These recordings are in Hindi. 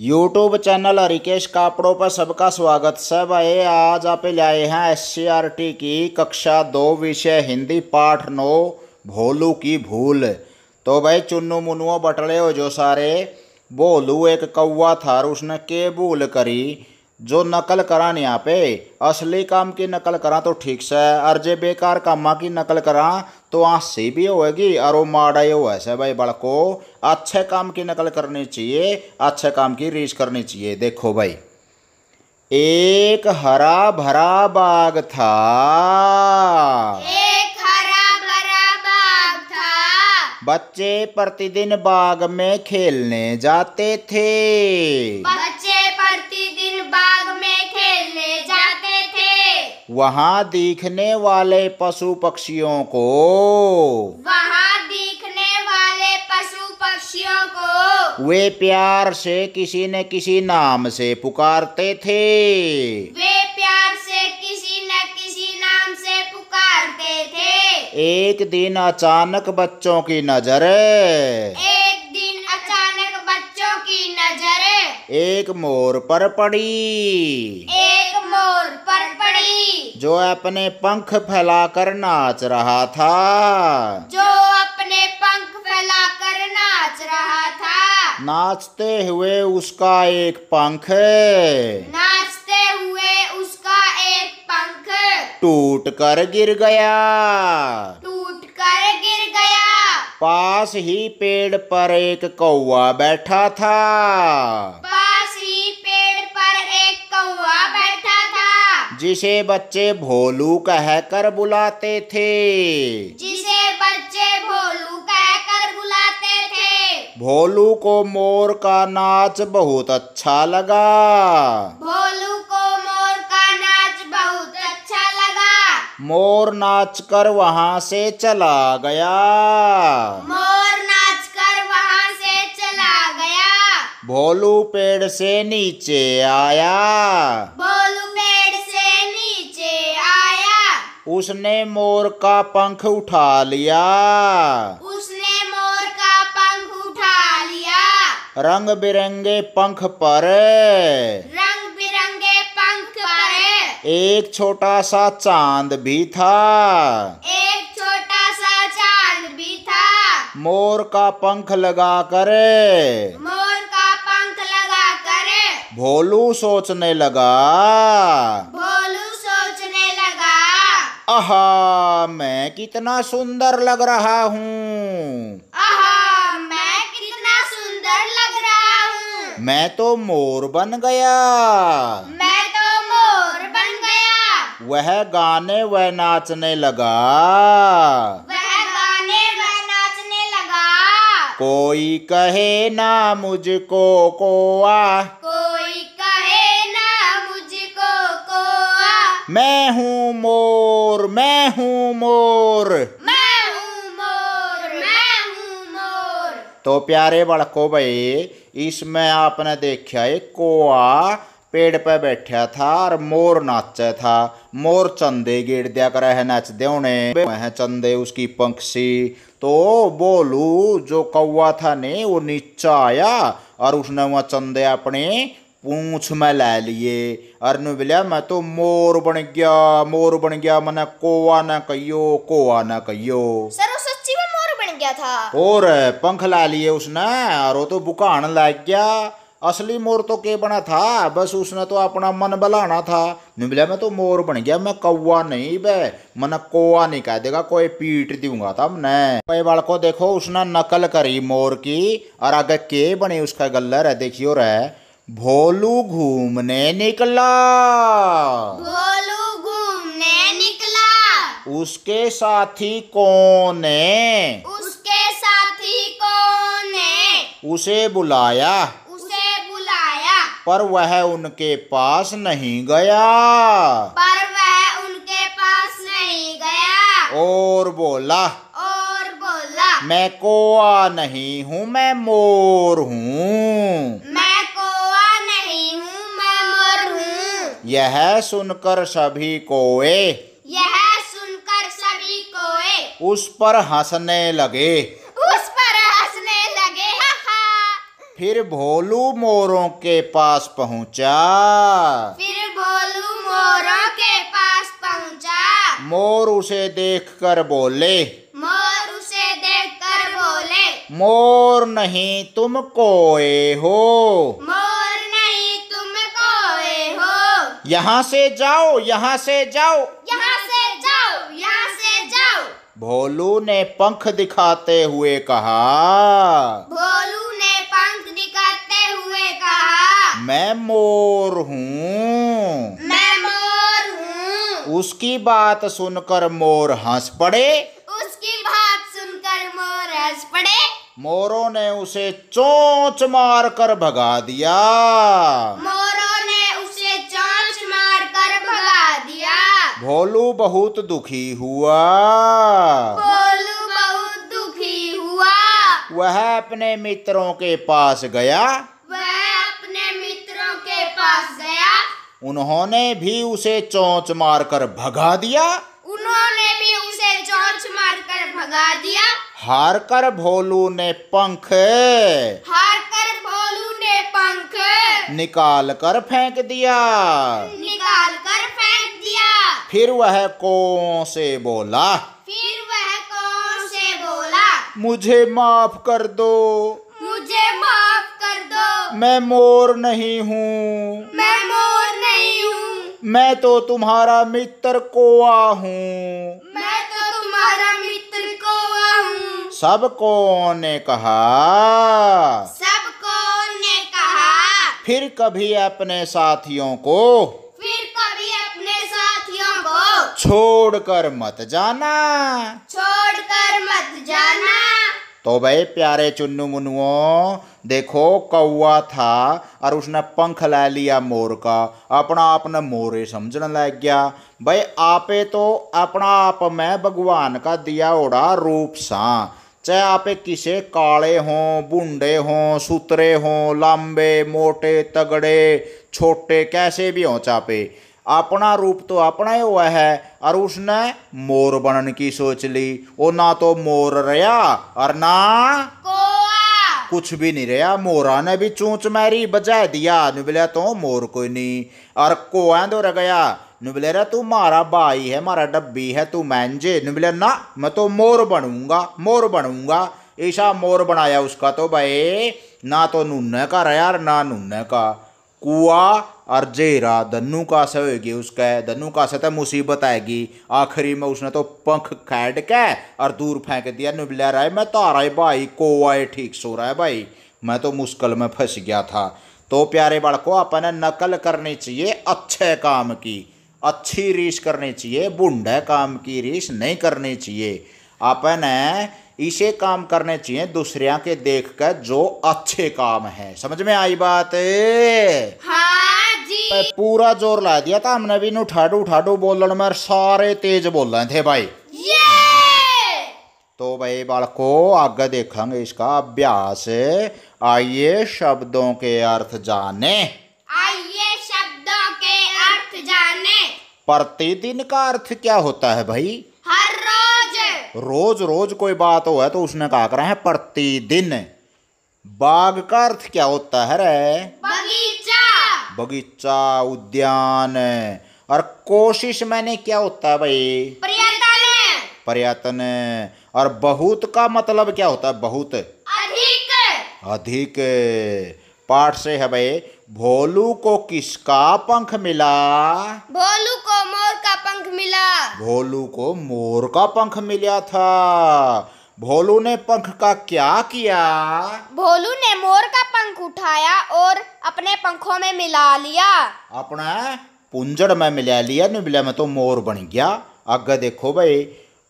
यूट्यूब चैनल हरिकेश कापड़ों पर सबका स्वागत सब भाई आज आप लाए हैं एस की कक्षा दो विषय हिंदी पाठ नो भोलू की भूल तो भाई चुन्नू मुन्नुओं बटले हो जो सारे भोलू एक कौआ था और उसने के भूल करी जो नकल करा यहाँ पे असली काम की नकल करा तो ठीक से और जे बेकार कामा की नकल करा तो आंसी भी होगी और वो माड़ा ही वैसे भाई बड़को अच्छे काम की नकल करनी चाहिए अच्छे काम की रीस करनी चाहिए देखो भाई एक हरा भरा बाग था एक हरा भरा बाग था बच्चे प्रतिदिन बाग में खेलने जाते थे बच्चे वहाँ दिखने वाले पशु पक्षियों को वहाँ दिखने वाले पशु पक्षियों को वे प्यार से किसी न किसी नाम से पुकारते थे वे प्यार से किसी न किसी नाम से पुकारते थे एक दिन अचानक बच्चों की नजर एक दिन अचानक बच्चों की नजर एक मोर पर पड़ी पड़ी जो अपने पंख फैलाकर नाच रहा था जो अपने पंख फैलाकर नाच रहा था नाचते हुए उसका एक पंख नाचते हुए उसका एक पंख टूट कर गिर गया टूट कर गिर गया पास ही पेड़ पर एक कौआ बैठा था पास ही पेड़ जिसे बच्चे भोलू कह कर बुलाते थे जिसे बच्चे भोलू कह कर बुलाते थे भोलू को मोर का नाच बहुत अच्छा लगा भोलू को मोर का नाच बहुत अच्छा लगा मोर नाच कर वहाँ से चला गया मोर नाच कर वहाँ से चला गया भोलू पेड़ से नीचे आया भोलू उसने मोर का पंख उठा लिया उसने मोर का पंख उठा लिया रंग बिरंगे पंख पर रंग बिरंगे पंख पर एक छोटा सा चांद भी था एक छोटा सा चांद भी था मोर का पंख लगा कर मोर का पंख लगा कर भोलू सोचने लगा भो आह मैं कितना सुंदर लग रहा हूँ मैं कितना सुंदर लग रहा हूँ मैं तो मोर बन गया मैं तो मोर बन गया वह गाने व नाचने लगा वह गाने व नाचने लगा कोई कहे ना मुझको कोआ कोई कहे ना मुझको कोआ मैं हूँ मोर मैं हूँ मोर मैं हूँ मोर मैं हूँ मोर तो प्यारे बड़को भाई इसमें आपने देखा एक कोआ पेड़ पे बैठा था और मोर नाचे था मोर चंदे गिर दिया कर नाच दे उन्हें चंदे उसकी पंक्षी तो बोलू जो कौआ था ने वो नीचा आया और उसने वह चंदे अपने पूछ में ला लिए नु बोलिया मैं तो मोर बन गया मोर बन गया मैंने कोवा ना कहियो कोवा ना कहियो सच्ची में मोर बन गया था और पंख ला लिए उसने और वो तो बुकान लग गया असली मोर तो के बना था बस उसने तो अपना मन बलाना था निबलिया मैं तो मोर बन गया मैं कौआ नहीं बे मन कौआ नहीं कह देगा कोई पीट दूंगा था हमने कई को देखो उसने नकल करी मोर की और आगे के बने उसका गल्ला है देखियो रे भोलू घूमने निकला भोलू घूमने निकला उसके साथी कौन है उसके साथी कौन है उसे बुलाया उसे बुलाया पर वह उनके पास नहीं गया पर वह उनके पास नहीं गया और बोला और बोला मैं कोआ नहीं हूँ मैं मोर हूँ यह सुनकर सभी कोए यह सुनकर सभी कोए उस पर हंसने लगे उस पर हंसने लगे हा हा। फिर भोलू मोरों के पास पहुंचा फिर भोलू मोरों के पास पहुंचा मोर उसे देखकर बोले मोर उसे देखकर बोले मोर नहीं तुम कोए हो मोर यहाँ से जाओ यहाँ से जाओ यहाँ से जाओ यहाँ से जाओ भोलू ने पंख दिखाते हुए कहा भोलू ने पंख दिखाते हुए कहा मैं मोर हूँ मैं मोर हूँ उसकी बात सुनकर मोर हंस पड़े उसकी बात सुनकर मोर हंस पड़े मोरों ने उसे चोंच मार कर भगा दिया मोर भोलू बहुत दुखी हुआ भोलू बहुत दुखी हुआ वह अपने मित्रों के पास गया वह अपने मित्रों के पास गया उन्होंने भी उसे चोंच मारकर भगा दिया उन्होंने भी उसे चोंच मारकर भगा दिया हार कर भोलू ने पंख हार कर भोलू पंख निकाल कर फेंक दिया निकाल कर फेंक दिया फिर वह कौन से बोला फिर वह कौन से बोला मुझे माफ कर दो मुझे माफ कर दो मैं मोर नहीं हूँ मैं मोर नहीं हूँ मैं तो तुम्हारा मित्र कोआ हूँ मैं तो तुम्हारा मित्र कोआ हूँ सब कौन ने कहा फिर कभी अपने साथियों को फिर कभी अपने साथियों को छोड़कर मत जाना छोड़कर मत जाना तो भाई प्यारे चुन्नू मुन्नुओ देखो कौआ था और उसने पंख ला लिया मोर का अपना आपने मोरे समझने लग गया भाई आपे तो अपना आप में भगवान का दिया ओड़ा रूप सा चाहे आप किसे काले हों बूढ़े हों सुतरे हों लंबे मोटे तगड़े छोटे कैसे भी हों चापे अपना रूप तो अपना ही हुआ है और उसने मोर बनने की सोच ली वो ना तो मोर रहा और ना कुछ भी नहीं रहा मोरा ने भी चूच मारी बजा दिया बोलिया तो मोर कोई नहीं और कोआ दो तो रह गया नुबले तू मारा भाई है मारा डब्बी है तू मैंजे नुबले ना मैं तो मोर बनूंगा मोर बनूंगा ईशा मोर बनाया उसका तो भाई ना तो नून्ने का यार ना नून्ने का कुआ और जेरा का से होगी उसका धनु का से तो मुसीबत आएगी आखिरी में उसने तो पंख खैड के और दूर फेंक दिया नुबले रहा है मैं तारा है भाई कोआ है ठीक सो रहा है भाई मैं तो मुश्किल में फंस गया था तो प्यारे बालको अपन नकल करनी चाहिए अच्छे काम की अच्छी रीस करनी चाहिए बूढ़े काम की रीस नहीं करनी चाहिए अपने इसे काम करने चाहिए दूसरिया के देख कर जो अच्छे काम है समझ में आई बात हाँ जी। पूरा जोर ला दिया था हमने भी नू ठाडू ठाडू बोलन में सारे तेज बोल रहे थे भाई तो भाई बालको आगे देखेंगे इसका अभ्यास आइए शब्दों के अर्थ जाने आइए प्रतिदिन का अर्थ क्या होता है भाई हर रोज रोज रोज कोई बात हो है तो उसने कहा करा है प्रतिदिन बाग का अर्थ क्या होता है रे बगीचा बगीचा उद्यान और कोशिश मैंने क्या होता है भाई पर्यटन पर्यटन और बहुत का मतलब क्या होता है बहुत अधिक अधिक पाठ से है भाई भोलू को किसका पंख मिला भोलू को मोर का पंख मिला भोलू को मोर का पंख मिला था भोलू ने पंख का क्या किया भोलू ने मोर का पंख उठाया और अपने पंखों में मिला लिया अपना पुंजड़ में मिला लिया नहीं मिला मैं तो मोर बन गया आगे देखो भाई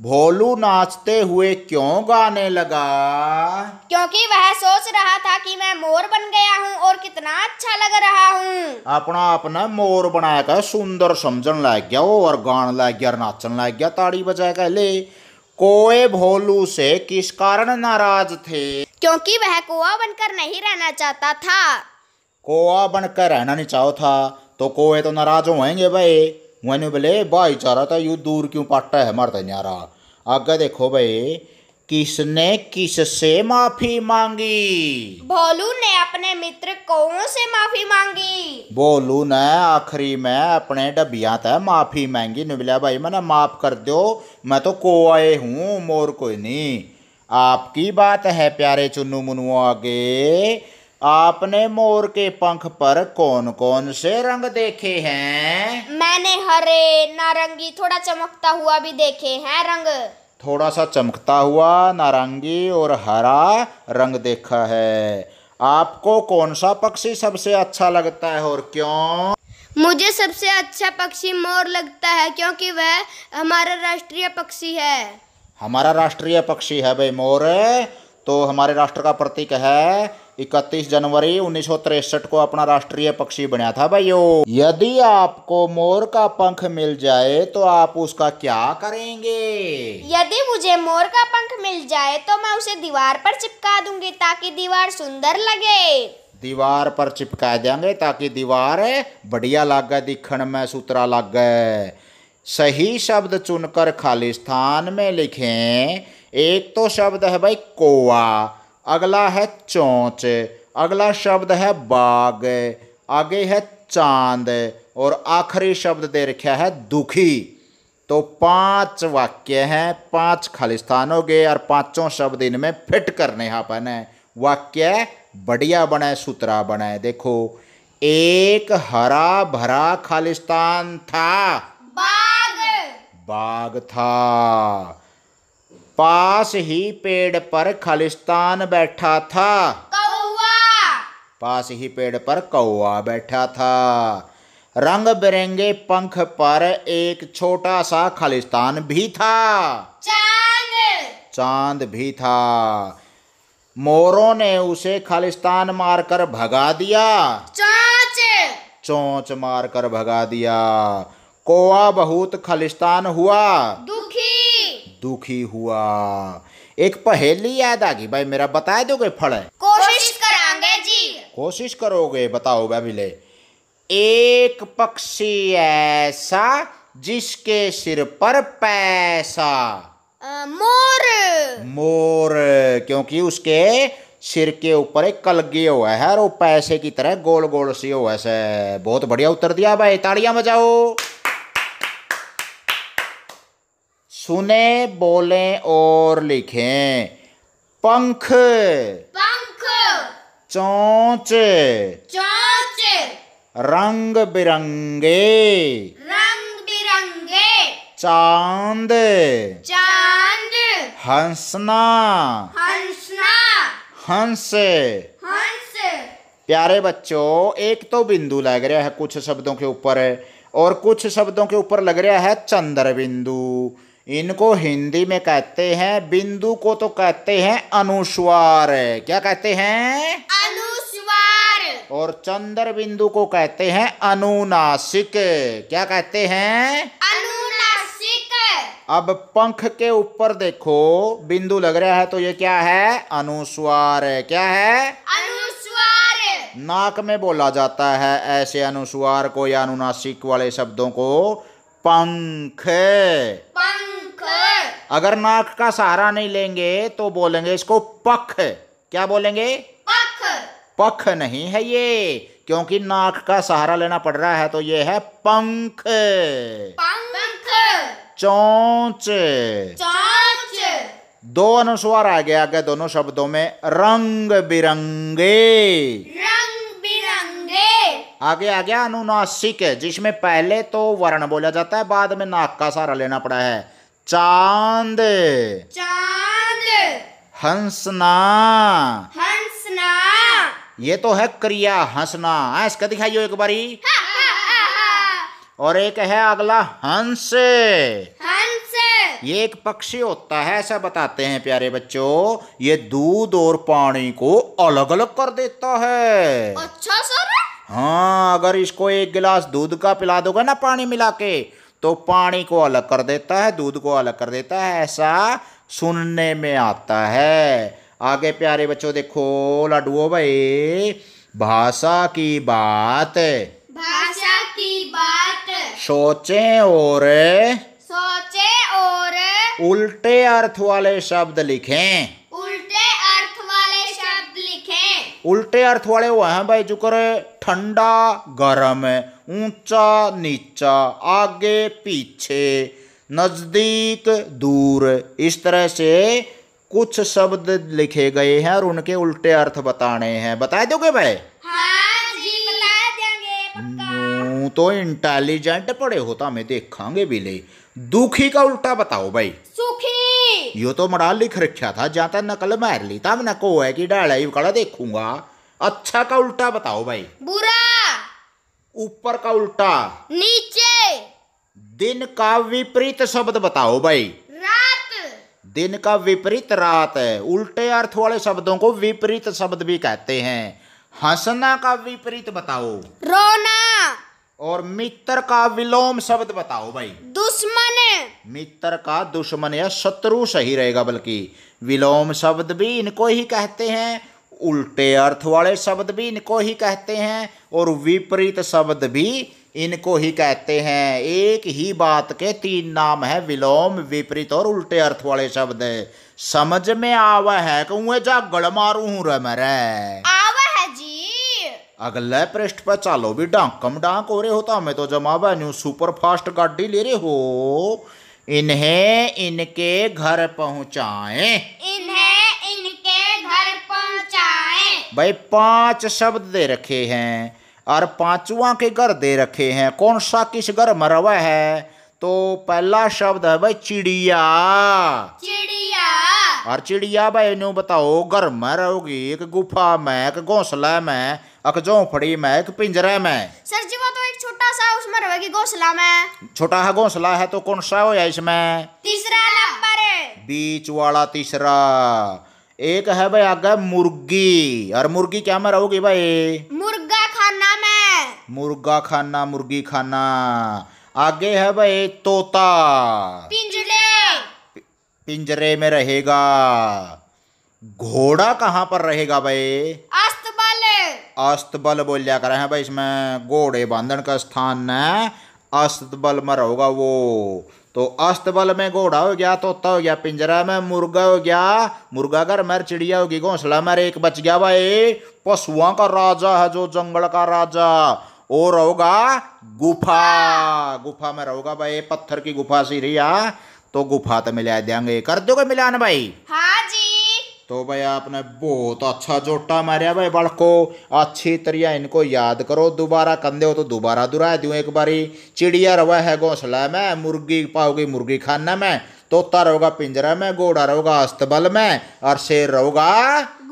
भोलू नाचते हुए क्यों गाने लगा क्योंकि वह सोच रहा था कि मैं मोर बन गया हूँ और कितना अच्छा लग रहा हूँ अपना अपना मोर बनाया कर सुंदर समझन लग गया और गान लग गया नाचन लग गया ताड़ी बजाय कर ले कोए भोलू से किस कारण नाराज थे क्योंकि वह कुआ बनकर नहीं रहना चाहता था कुआ बनकर रहना नहीं चाहो था तो कोए तो नाराज होएंगे भाई मैंने बोले भाईचारा तो यू दूर क्यों पाटा है मरता तो न्यारा आगे देखो भाई किसने किस से माफी मांगी भोलू ने अपने मित्र कौन से माफी मांगी भोलू ने आखिरी में अपने डबिया तय माफी मांगी ने बोला भाई मैंने माफ कर दो मैं तो को आए हूँ मोर कोई नहीं आपकी बात है प्यारे चुन्नू मुन्नू आगे आपने मोर के पंख पर कौन कौन से रंग देखे हैं मैंने हरे नारंगी थोड़ा चमकता हुआ भी देखे हैं रंग थोड़ा सा चमकता हुआ नारंगी और हरा रंग देखा है आपको कौन सा पक्षी सबसे अच्छा लगता है और क्यों मुझे सबसे अच्छा पक्षी मोर लगता है क्योंकि वह हमारा राष्ट्रीय पक्षी है हमारा राष्ट्रीय पक्षी है भाई मोर तो हमारे राष्ट्र का प्रतीक है इकतीस जनवरी उन्नीस को अपना राष्ट्रीय पक्षी बनाया था भाइयों यदि आपको मोर का पंख मिल जाए तो आप उसका क्या करेंगे यदि मुझे मोर का पंख मिल जाए तो मैं उसे दीवार पर चिपका दूंगी ताकि दीवार सुंदर लगे दीवार पर चिपका देंगे ताकि दीवार बढ़िया लागे दिखण में सुतरा लागे सही शब्द चुनकर खाली स्थान में लिखें एक तो शब्द है भाई कोआ अगला है चौंच अगला शब्द है बाग आगे है चांद और आखिरी शब्द दे रखा है दुखी तो पांच वाक्य हैं पांच हो गए और पांचों शब्द इनमें फिट करने हैं अपन है वाक्य बढ़िया बनाए सुतरा बनाए देखो एक हरा भरा खालिस्तान था बाग बाग था पास ही पेड़ पर खालिस्तान बैठा था पास ही पेड़ पर कौआ बैठा था रंग बिरंगे पंख पर एक छोटा सा खालिस्तान भी था चांद चांद भी था मोरों ने उसे खालिस्तान मारकर भगा दिया चोंच चोंच मारकर भगा दिया कोआ बहुत खालिस्तान हुआ दुखी हुआ एक पहेली याद आ गई भाई मेरा बता दोगे फल है कोशिश करांगे जी कोशिश करोगे बताओ अभिले एक पक्षी ऐसा जिसके सिर पर पैसा मोर मोर क्योंकि उसके सिर के ऊपर एक कलगी हुआ है और वो पैसे की तरह गोल गोल सी हुआ है बहुत बढ़िया उत्तर दिया भाई तालियां बजाओ सुने बोलें और लिखें पंख पंख चौच चौच रंग बिरंगे रंग बिरंगे चांद चांद हंसना हंसना हंस हंस प्यारे बच्चों एक तो बिंदु लग रहा है कुछ शब्दों के ऊपर और कुछ शब्दों के ऊपर लग रहा है चंद्र बिंदु इनको हिंदी में कहते हैं बिंदु को तो कहते हैं अनुस्वार क्या कहते हैं अनुस्वार और चंद्र बिंदु को कहते हैं अनुनासिक क्या कहते हैं अनुनासिक अब पंख के ऊपर देखो बिंदु लग रहा है तो ये क्या है अनुस्वार क्या है अनुस्वार नाक में बोला जाता है ऐसे अनुस्वार को या अनुनासिक वाले शब्दों को पंख पंख अगर नाक का सहारा नहीं लेंगे तो बोलेंगे इसको पख क्या बोलेंगे पख पख नहीं है ये क्योंकि नाक का सहारा लेना पड़ रहा है तो ये है पंख पंख चौंच दो अनुस्वार आ गया आगे दोनों शब्दों में रंग बिरंगे रंग आगे आ गया अनुनासिक जिसमें पहले तो वर्ण बोला जाता है बाद में नाक का सहारा लेना पड़ा है चांद चांद हंसना हंसना ये तो है क्रिया हंसना हाँ, इसका दिखाइयो एक बारी हा, हा, हा, हाँ। और एक है अगला हंस ये एक पक्षी होता है ऐसा बताते हैं प्यारे बच्चों ये दूध और पानी को अलग अलग कर देता है अच्छा सर हाँ अगर इसको एक गिलास दूध का पिला दोगे ना पानी मिला के तो पानी को अलग कर देता है दूध को अलग कर देता है ऐसा सुनने में आता है आगे प्यारे बच्चों देखो लड्डुओ भाई भाषा की बात भाषा की बात सोचे और सोचे उल्टे अर्थ वाले शब्द लिखें उल्टे अर्थ वाले शब्द लिखें उल्टे अर्थ वाले वो हैं भाई जो करे ठंडा गर्म ऊंचा नीचा आगे पीछे नज़दीक दूर इस तरह से कुछ शब्द लिखे गए हैं और उनके उल्टे अर्थ बताने हैं बता दोगे भाई हाँ तो इंटेलिजेंट पढ़े होता तो मैं देखांगे भी ले दुखी का उल्टा बताओ भाई सुखी यो तो मरा लिख रखा था तक नकल मार ली तब न को है कि डालाई कड़ा देखूंगा अच्छा का उल्टा बताओ भाई बुरा ऊपर का उल्टा नीचे दिन का विपरीत शब्द बताओ भाई रात दिन का विपरीत रात है उल्टे अर्थ वाले शब्दों को विपरीत शब्द भी कहते हैं हंसना का विपरीत बताओ रोना और मित्र का विलोम शब्द बताओ भाई दुश्मन मित्र का दुश्मन या शत्रु सही रहेगा बल्कि विलोम शब्द भी इनको ही कहते हैं उल्टे अर्थ वाले शब्द भी इनको ही कहते हैं और विपरीत शब्द भी इनको ही कहते हैं एक ही बात के तीन नाम है विलोम विपरीत और उल्टे अर्थ वाले शब्द समझ में आवा है कि जा गड़ मारू हूं रे मैं अगले पृष्ठ पर चलो भी डांक कम डांक हो रहे तो हमें तो जमा न्यू सुपर फास्ट गाड़ी ले रहे हो इन्हें इनके घर पहुँचाए इन्हें इनके घर भाई पांच शब्द दे रखे हैं और पांचवा के घर दे रखे हैं कौन सा किस घर मरवा है तो पहला शब्द है भाई चिड़िया चिड़िया और चिड़िया भाई नु बताओ घर में रहोगी एक गुफा में एक घोंसला में अकजो फड़ी एक पिंजरे में सर जी वो तो एक छोटा सा उसमें रहेगी घोंसला में छोटा है घोंसला है तो कौन सा हो या इसमें तीसरा नंबर बीच वाला तीसरा एक है भाई आगे मुर्गी और मुर्गी क्या में रहोगी भाई मुर्गा खाना में मुर्गा खाना मुर्गी खाना आगे है भाई तोता पिंजरे पिंजरे में रहेगा घोड़ा कहाँ पर रहेगा भाई अस्तबल बोलिया कर हैं भाई इसमें घोड़े बांधन का स्थान अस्तबल में रहूगा वो तो अस्तबल में घोड़ा हो गया तोता हो गया पिंजरा में मुर्गा हो गया मुर्गा घर में चिड़िया होगी घोंसला में एक बच गया भाई पशुओं का राजा है जो जंगल का राजा वो रहोगा गुफा गुफा में रहोगा भाई पत्थर की गुफा सी रही तो गुफा तो मिला देंगे कर दोगे मिलान भाई हाँ जी तो भाई आपने बहुत अच्छा जोटा मारिया भाई बड़को अच्छी तरिया इनको याद करो दोबारा कंधे हो तो दोबारा दोहरा दू एक बारी चिड़िया रवा है घोंसला में मुर्गी पाओगी मुर्गी खाना में तोता रहोगा पिंजरा में घोड़ा रहोगा अस्तबल में और शेर रहोगा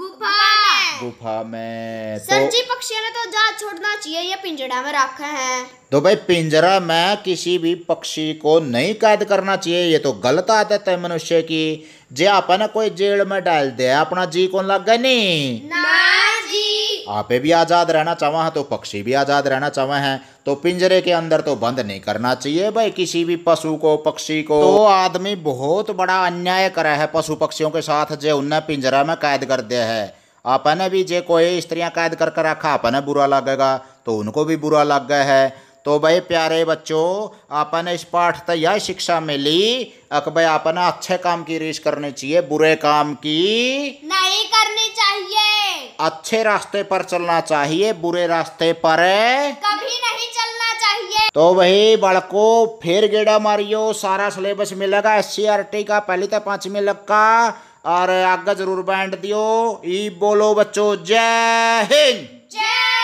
गुफा गुफा में तो, जी पक्षियों ने तो जहाज छोड़ना चाहिए ये पिंजरा में रखा है तो भाई पिंजरा में किसी भी पक्षी को नहीं कैद करना चाहिए ये तो गलत आदत है मनुष्य की जे अपन कोई जेल में डाल दे अपना जी कौन लग गए नहीं आपे भी आज़ाद रहना चाहवा है तो पक्षी भी आज़ाद रहना चाहवा है तो पिंजरे के अंदर तो बंद नहीं करना चाहिए भाई किसी भी पशु को पक्षी को तो आदमी बहुत बड़ा अन्याय करा है पशु पक्षियों के साथ जो उन्हें पिंजरा में कैद कर दिया है अपन भी जे कोई स्त्रियाँ कैद कर कर रखा अपन बुरा लगेगा तो उनको भी बुरा लग गया है तो भाई प्यारे बच्चों अपन इस पाठ तो यह शिक्षा मिली अक भाई अपन अच्छे काम की रीस करनी चाहिए बुरे काम की नहीं करनी चाहिए अच्छे रास्ते पर चलना चाहिए बुरे रास्ते पर कभी नहीं चलना चाहिए तो वही बड़को फिर गेड़ा मारियो सारा सिलेबस मिलेगा एस सी का पहली तक तो पांचवी लग का और आगे जरूर बैंड दियो ई बोलो बच्चो जय हिंद जय